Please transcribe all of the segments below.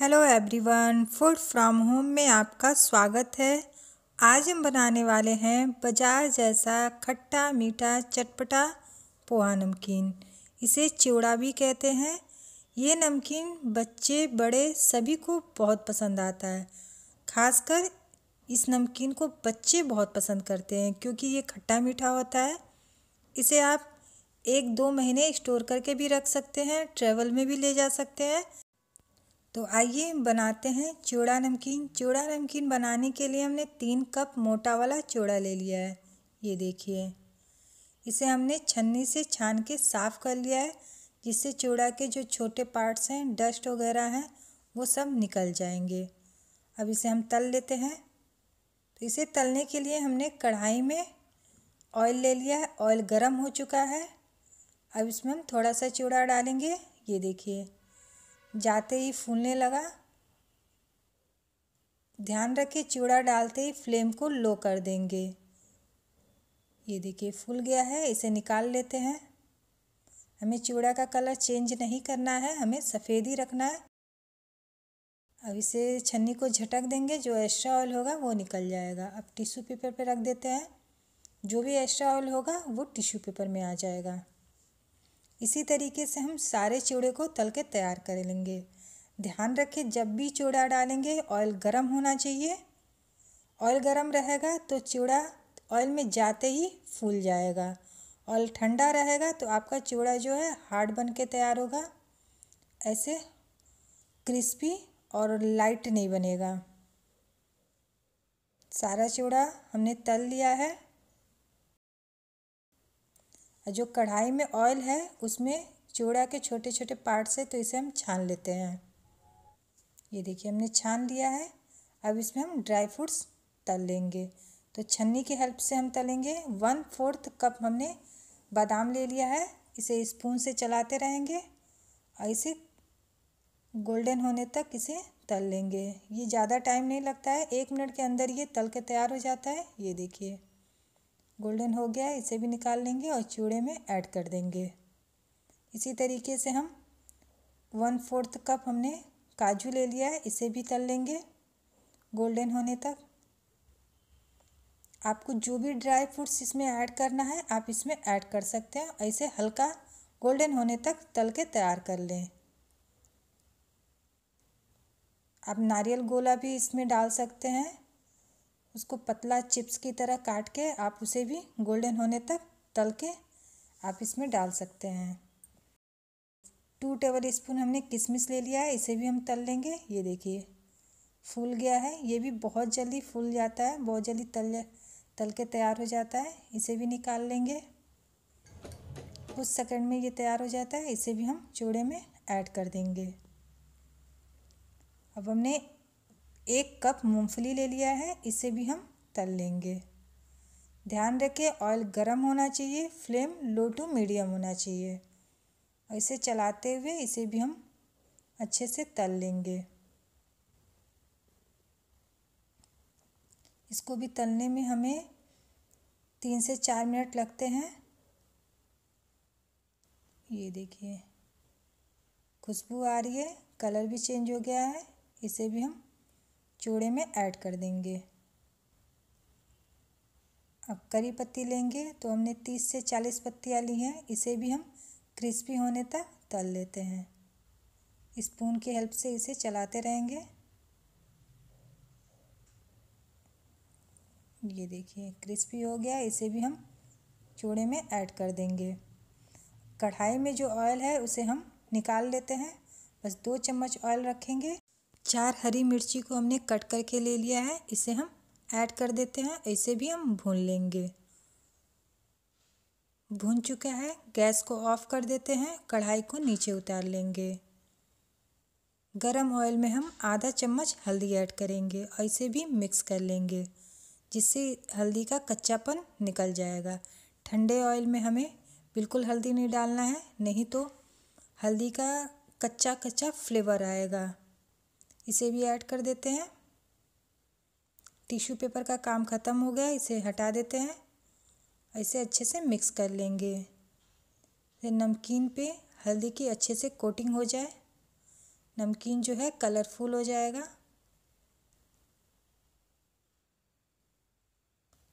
hello everyone food from home में आपका स्वागत है आज हम बनाने वाले हैं बाजार जैसा खट्टा मीठा चटपटा पोहा नमकीन इसे चिवड़ा भी कहते हैं ये नमकीन बच्चे बड़े सभी को बहुत पसंद आता है खासकर इस नमकीन को बच्चे बहुत पसंद करते हैं क्योंकि ये खट्टा मीठा होता है इसे आप एक दो महीने स्टोर करके भी रख सकते हैं ट्रैवल में भी ले जा सकते हैं तो आइए बनाते हैं चूड़ा नमकीन चूड़ा नमकीन बनाने के लिए हमने तीन कप मोटा वाला चूड़ा ले लिया है ये देखिए इसे हमने छन्नी से छान के साफ़ कर लिया है जिससे चूड़ा के जो छोटे पार्ट्स हैं डस्ट वगैरह हैं वो सब निकल जाएंगे अब इसे हम तल लेते हैं तो इसे तलने के लिए हमने कढ़ाई में ऑयल ले लिया है ऑयल गर्म हो चुका है अब इसमें हम थोड़ा सा चूड़ा डालेंगे ये देखिए जाते ही फूलने लगा ध्यान रखें चूड़ा डालते ही फ्लेम को लो कर देंगे ये देखिए फूल गया है इसे निकाल लेते हैं हमें चूड़ा का कलर चेंज नहीं करना है हमें सफ़ेद ही रखना है अब इसे छन्नी को झटक देंगे जो एक्स्ट्रा ऑयल होगा वो निकल जाएगा अब टिश्यू पेपर पे रख देते हैं जो भी एक्स्ट्रा ऑयल होगा वो टिश्यू पेपर में आ जाएगा इसी तरीके से हम सारे चूड़े को तल के तैयार कर लेंगे ध्यान रखें जब भी चूड़ा डालेंगे ऑयल गर्म होना चाहिए ऑयल गर्म रहेगा तो चूड़ा ऑयल में जाते ही फूल जाएगा ऑयल ठंडा रहेगा तो आपका चूड़ा जो है हार्ड बन के तैयार होगा ऐसे क्रिस्पी और लाइट नहीं बनेगा सारा चूड़ा हमने तल लिया है जो कढ़ाई में ऑयल है उसमें चूड़ा के छोटे छोटे पार्ट से तो इसे हम छान लेते हैं ये देखिए हमने छान लिया है अब इसमें हम ड्राई फ्रूट्स तल लेंगे तो छन्नी की हेल्प से हम तलेंगे वन फोर्थ कप हमने बादाम ले लिया है इसे स्पून से चलाते रहेंगे और इसे गोल्डन होने तक इसे तल लेंगे ये ज़्यादा टाइम नहीं लगता है एक मिनट के अंदर ये तल के तैयार हो जाता है ये देखिए गोल्डन हो गया है इसे भी निकाल लेंगे और चूड़े में ऐड कर देंगे इसी तरीके से हम वन फोर्थ कप हमने काजू ले लिया है इसे भी तल लेंगे गोल्डन होने तक आपको जो भी ड्राई फ्रूट्स इसमें ऐड करना है आप इसमें ऐड कर सकते हैं ऐसे हल्का गोल्डन होने तक तल के तैयार कर लें आप नारियल गोला भी इसमें डाल सकते हैं उसको पतला चिप्स की तरह काट के आप उसे भी गोल्डन होने तक तल के आप इसमें डाल सकते हैं टू टेबल स्पून हमने किशमिश ले लिया है इसे भी हम तल लेंगे ये देखिए फूल गया है ये भी बहुत जल्दी फूल जाता है बहुत जल्दी तल तल के तैयार हो जाता है इसे भी निकाल लेंगे कुछ सेकंड में ये तैयार हो जाता है इसे भी हम चूड़े में ऐड कर देंगे अब हमने एक कप मूंगफली ले लिया है इसे भी हम तल लेंगे ध्यान रखें ऑयल गर्म होना चाहिए फ्लेम लो टू मीडियम होना चाहिए और इसे चलाते हुए इसे भी हम अच्छे से तल लेंगे इसको भी तलने में हमें तीन से चार मिनट लगते हैं ये देखिए खुशबू आ रही है कलर भी चेंज हो गया है इसे भी हम चूड़े में ऐड कर देंगे अब करी पत्ती लेंगे तो हमने तीस से चालीस पत्तियाँ ली हैं इसे भी हम क्रिस्पी होने तक तल लेते हैं स्पून की हेल्प से इसे चलाते रहेंगे ये देखिए क्रिस्पी हो गया इसे भी हम चूड़े में ऐड कर देंगे कढ़ाई में जो ऑयल है उसे हम निकाल लेते हैं बस दो चम्मच ऑयल रखेंगे चार हरी मिर्ची को हमने कट करके ले लिया है इसे हम ऐड कर देते हैं इसे भी हम भून लेंगे भून चुका है गैस को ऑफ कर देते हैं कढ़ाई को नीचे उतार लेंगे गरम ऑयल में हम आधा चम्मच हल्दी ऐड करेंगे और इसे भी मिक्स कर लेंगे जिससे हल्दी का कच्चापन निकल जाएगा ठंडे ऑयल में हमें बिल्कुल हल्दी नहीं डालना है नहीं तो हल्दी का कच्चा कच्चा फ्लेवर आएगा इसे भी ऐड कर देते हैं टिश्यू पेपर का काम ख़त्म हो गया इसे हटा देते हैं इसे अच्छे से मिक्स कर लेंगे फिर नमकीन पे हल्दी की अच्छे से कोटिंग हो जाए नमकीन जो है कलरफुल हो जाएगा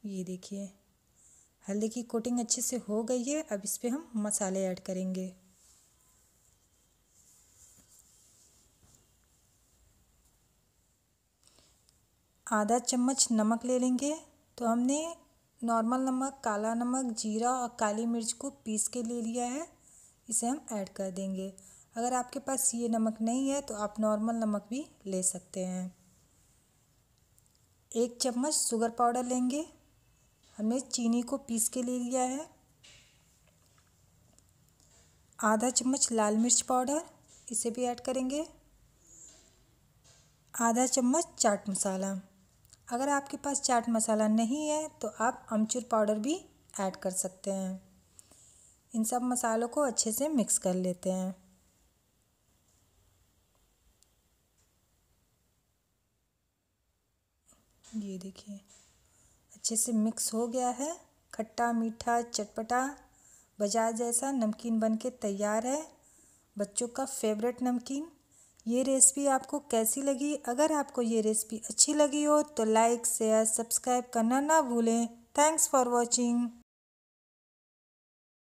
ये देखिए हल्दी की कोटिंग अच्छे से हो गई है अब इस पर हम मसाले ऐड करेंगे आधा चम्मच नमक ले लेंगे तो हमने नॉर्मल नमक काला नमक जीरा और काली मिर्च को पीस के ले लिया है इसे हम ऐड कर देंगे अगर आपके पास ये नमक नहीं है तो आप नॉर्मल नमक भी ले सकते हैं एक चम्मच शुगर पाउडर लेंगे हमने चीनी को पीस के ले लिया है आधा चम्मच लाल मिर्च पाउडर इसे भी ऐड करेंगे आधा चम्मच चाट मसाला अगर आपके पास चाट मसाला नहीं है तो आप अमचूर पाउडर भी ऐड कर सकते हैं इन सब मसालों को अच्छे से मिक्स कर लेते हैं ये देखिए अच्छे से मिक्स हो गया है खट्टा मीठा चटपटा बाजार जैसा नमकीन बनके तैयार है बच्चों का फेवरेट नमकीन ये रेसिपी आपको कैसी लगी अगर आपको ये रेसिपी अच्छी लगी हो तो लाइक शेयर सब्सक्राइब करना ना भूलें थैंक्स फॉर वॉचिंग